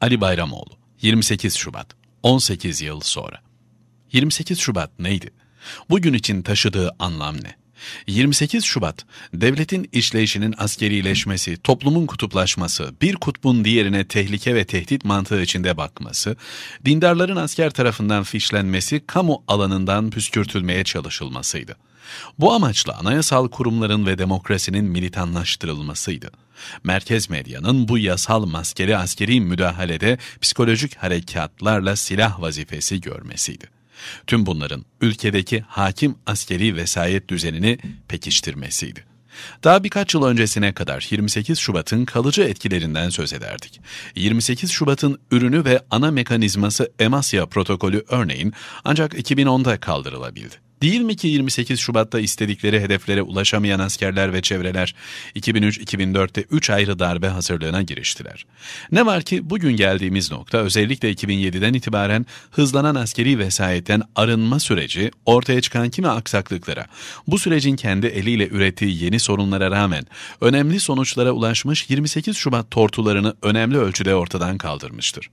Ali Bayramoğlu 28 Şubat 18 yıl sonra 28 Şubat neydi? Bugün için taşıdığı anlam ne? 28 Şubat, devletin işleyişinin askerileşmesi, toplumun kutuplaşması, bir kutbun diğerine tehlike ve tehdit mantığı içinde bakması, dindarların asker tarafından fişlenmesi, kamu alanından püskürtülmeye çalışılmasıydı. Bu amaçla anayasal kurumların ve demokrasinin militanlaştırılmasıydı. Merkez medyanın bu yasal maskeli askeri müdahalede psikolojik harekatlarla silah vazifesi görmesiydi. Tüm bunların ülkedeki hakim askeri vesayet düzenini pekiştirmesiydi. Daha birkaç yıl öncesine kadar 28 Şubat'ın kalıcı etkilerinden söz ederdik. 28 Şubat'ın ürünü ve ana mekanizması Emasya protokolü örneğin ancak 2010'da kaldırılabildi. Değil mi ki 28 Şubat'ta istedikleri hedeflere ulaşamayan askerler ve çevreler 2003-2004'te 3 ayrı darbe hazırlığına giriştiler. Ne var ki bugün geldiğimiz nokta özellikle 2007'den itibaren hızlanan askeri vesayetten arınma süreci ortaya çıkan kimi aksaklıklara, bu sürecin kendi eliyle ürettiği yeni sorunlara rağmen önemli sonuçlara ulaşmış 28 Şubat tortularını önemli ölçüde ortadan kaldırmıştır.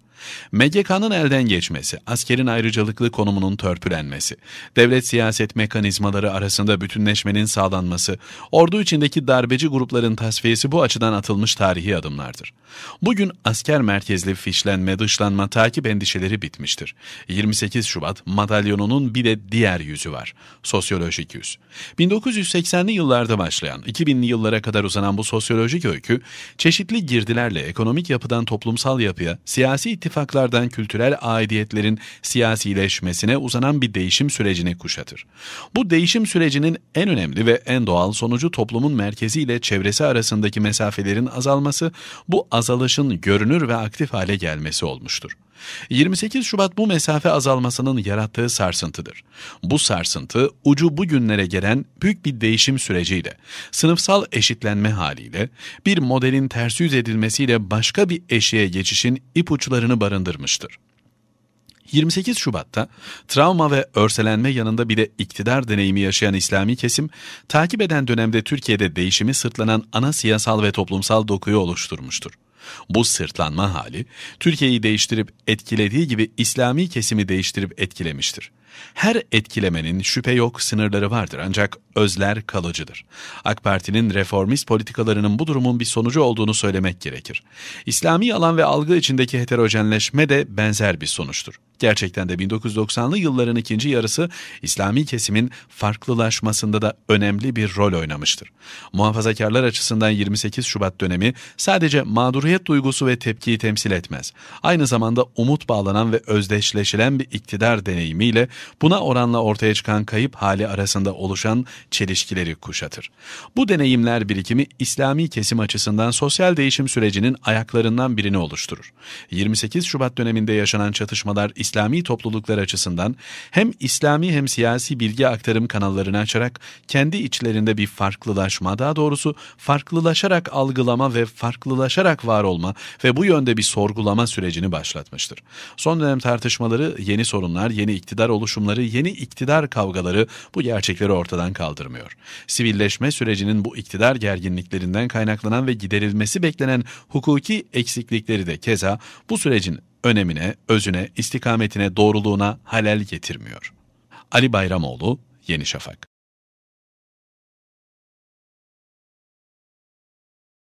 MGK'nın elden geçmesi, askerin ayrıcalıklı konumunun törpülenmesi, devlet siyasi siyaset mekanizmaları arasında bütünleşmenin sağlanması, ordu içindeki darbeci grupların tasfiyesi bu açıdan atılmış tarihi adımlardır. Bugün asker merkezli fişlenme, dışlanma, takip endişeleri bitmiştir. 28 Şubat madalyonunun bir de diğer yüzü var, sosyolojik yüz. 1980'li yıllarda başlayan, 2000'li yıllara kadar uzanan bu sosyolojik öykü, çeşitli girdilerle ekonomik yapıdan toplumsal yapıya, siyasi ittifaklardan kültürel aidiyetlerin siyasileşmesine uzanan bir değişim sürecini kuşatır. Bu değişim sürecinin en önemli ve en doğal sonucu toplumun merkezi ile çevresi arasındaki mesafelerin azalması, bu azalışın görünür ve aktif hale gelmesi olmuştur. 28 Şubat bu mesafe azalmasının yarattığı sarsıntıdır. Bu sarsıntı ucu bugünlere gelen büyük bir değişim süreciyle, sınıfsal eşitlenme haliyle, bir modelin ters yüz edilmesiyle başka bir eşiğe geçişin ipuçlarını barındırmıştır. 28 Şubat'ta travma ve örselenme yanında bir de iktidar deneyimi yaşayan İslami kesim, takip eden dönemde Türkiye'de değişimi sırtlanan ana siyasal ve toplumsal dokuyu oluşturmuştur. Bu sırtlanma hali, Türkiye'yi değiştirip etkilediği gibi İslami kesimi değiştirip etkilemiştir. Her etkilemenin şüphe yok sınırları vardır ancak özler kalıcıdır. AK Parti'nin reformist politikalarının bu durumun bir sonucu olduğunu söylemek gerekir. İslami alan ve algı içindeki heterojenleşme de benzer bir sonuçtur gerçekten de 1990'lı yılların ikinci yarısı İslami kesimin farklılaşmasında da önemli bir rol oynamıştır. Muhafazakarlar açısından 28 Şubat dönemi sadece mağduriyet duygusu ve tepkiyi temsil etmez. Aynı zamanda umut bağlanan ve özdeşleşilen bir iktidar deneyimiyle buna oranla ortaya çıkan kayıp hali arasında oluşan çelişkileri kuşatır. Bu deneyimler birikimi İslami kesim açısından sosyal değişim sürecinin ayaklarından birini oluşturur. 28 Şubat döneminde yaşanan çatışmalar İslam İslami topluluklar açısından hem İslami hem siyasi bilgi aktarım kanallarını açarak kendi içlerinde bir farklılaşma, daha doğrusu farklılaşarak algılama ve farklılaşarak var olma ve bu yönde bir sorgulama sürecini başlatmıştır. Son dönem tartışmaları, yeni sorunlar, yeni iktidar oluşumları, yeni iktidar kavgaları bu gerçekleri ortadan kaldırmıyor. Sivilleşme sürecinin bu iktidar gerginliklerinden kaynaklanan ve giderilmesi beklenen hukuki eksiklikleri de keza bu sürecin önemine, özüne, istikametine, doğruluğuna halel getirmiyor. Ali Bayramoğlu, Yeni Şafak